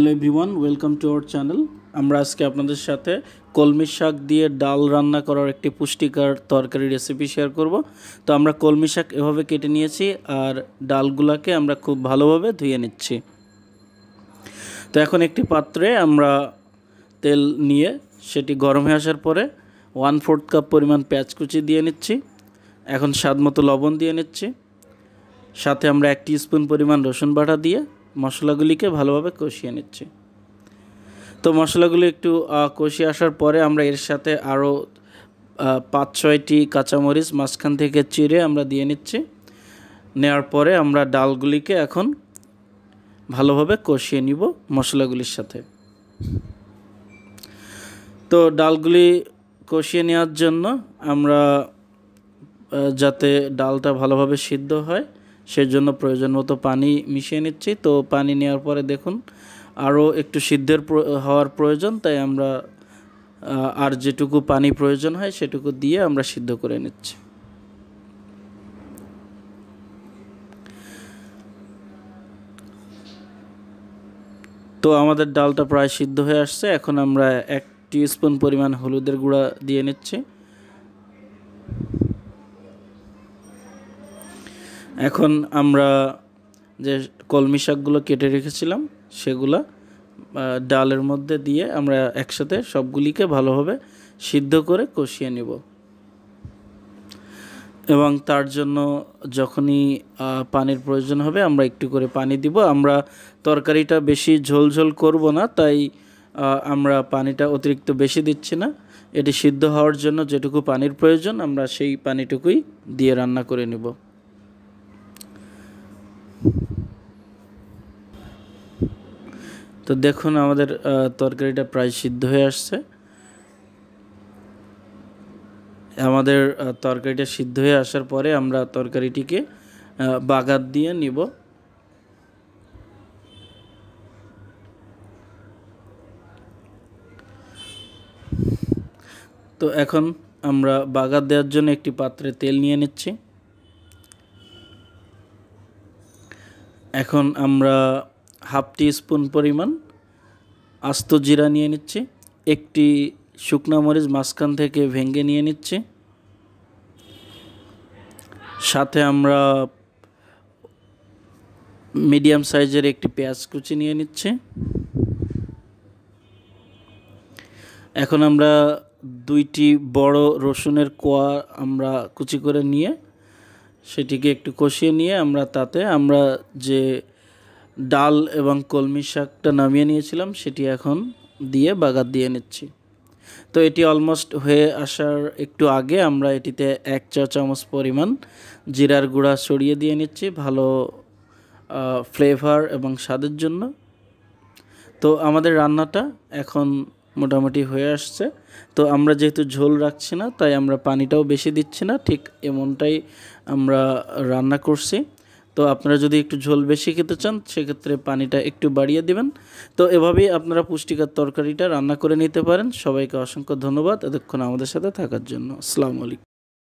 hello everyone welcome to our channel আমরা আজকে আপনাদের সাথে কলমি শাক দিয়ে ডাল রান্না করার একটি পুষ্টিকর তরকারি রেসিপি শেয়ার করব তো আমরা কলমি শাক এভাবে কেটে নিয়েছি আর ডালগুলাকে আমরা খুব ভালোভাবে ধুয়ে নিচ্ছি তো এখন একটি পাত্রে আমরা তেল নিয়ে সেটি গরম হয়ে আসার পরে ওয়ান ফোর্থ কাপ পরিমাণ পেঁয়াজ কুচি দিয়ে নিচ্ছি এখন স্বাদ মতো লবণ দিয়ে নিচ্ছি সাথে আমরা এক স্পুন পরিমাণ রসুন বাটা দিয়ে মশলাগুলিকে ভালোভাবে কষিয়ে নিচ্ছি তো মশলাগুলি একটু কষিয়ে আসার পরে আমরা এর সাথে আরও পাঁচ ছয়টি কাঁচামরিচ মাঝখান থেকে চিরে আমরা দিয়ে নিচ্ছি নেওয়ার পরে আমরা ডালগুলিকে এখন ভালোভাবে কষিয়ে নিব মশলাগুলির সাথে তো ডালগুলি কষিয়ে নেওয়ার জন্য আমরা যাতে ডালটা ভালোভাবে সিদ্ধ হয় সেজন্য প্রয়োজন মতো পানি মিশিয়ে নিচ্ছি তো পানি নেওয়ার পরে দেখুন আরও একটু সিদ্ধের হওয়ার প্রয়োজন তাই আমরা আর যেটুকু পানি প্রয়োজন হয় সেটুকু দিয়ে আমরা সিদ্ধ করে নিচ্ছি তো আমাদের ডালটা প্রায় সিদ্ধ হয়ে আসছে এখন আমরা এক স্পুন পরিমাণ হলুদের গুঁড়া দিয়ে নিচ্ছি এখন আমরা যে কলমি শাকগুলো কেটে রেখেছিলাম সেগুলো ডালের মধ্যে দিয়ে আমরা একসাথে সবগুলিকে ভালোভাবে সিদ্ধ করে কষিয়ে নিব এবং তার জন্য যখনই পানির প্রয়োজন হবে আমরা একটু করে পানি দিব আমরা তরকারিটা বেশি ঝোলঝোল করব না তাই আমরা পানিটা অতিরিক্ত বেশি দিচ্ছি না এটি সিদ্ধ হওয়ার জন্য যেটুকু পানির প্রয়োজন আমরা সেই পানিটুকুই দিয়ে রান্না করে নেব তো দেখুন আমাদের তরকারিটা প্রায় সিদ্ধ হয়ে আসছে আমাদের তরকারিটা সিদ্ধ হয়ে আসার পরে আমরা তরকারিটিকে বাগাত দিয়ে নিব তো এখন আমরা বাগাত দেওয়ার জন্য একটি পাত্রে তেল নিয়ে নিচ্ছি এখন আমরা হাফ টি স্পুন পরিমাণ আস্ত জিরা নিয়ে নিচ্ছি একটি শুকনা মরিচ মাঝখান থেকে ভেঙে নিয়ে নিচ্ছি সাথে আমরা মিডিয়াম সাইজের একটি পেঁয়াজ কুচি নিয়ে নিচ্ছি এখন আমরা দুইটি বড় রসুনের কোয়া আমরা কুচি করে নিয়ে সেটিকে একটু কষিয়ে নিয়ে আমরা তাতে আমরা যে ডাল এবং কলমি শাকটা নামিয়ে নিয়েছিলাম সেটি এখন দিয়ে বাগাত দিয়ে নিচ্ছি তো এটি অলমোস্ট হয়ে আসার একটু আগে আমরা এটিতে এক চা চামচ পরিমাণ জিরার গুঁড়া সরিয়ে দিয়ে নিচ্ছি ভালো ফ্লেভার এবং স্বাদের জন্য তো আমাদের রান্নাটা এখন মোটামুটি হয়ে আসছে তো আমরা যেহেতু ঝোল রাখছি না তাই আমরা পানিটাও বেশি দিচ্ছি না ঠিক এমনটাই আমরা রান্না করছি তো আপনারা যদি একটু ঝোল বেশি খেতে চান সেক্ষেত্রে পানিটা একটু বাড়িয়ে দেবেন তো এভাবেই আপনারা পুষ্টিকর তরকারিটা রান্না করে নিতে পারেন সবাইকে অসংখ্য ধন্যবাদ এতক্ষণ আমাদের সাথে থাকার জন্য আসসালামু আলাইকুম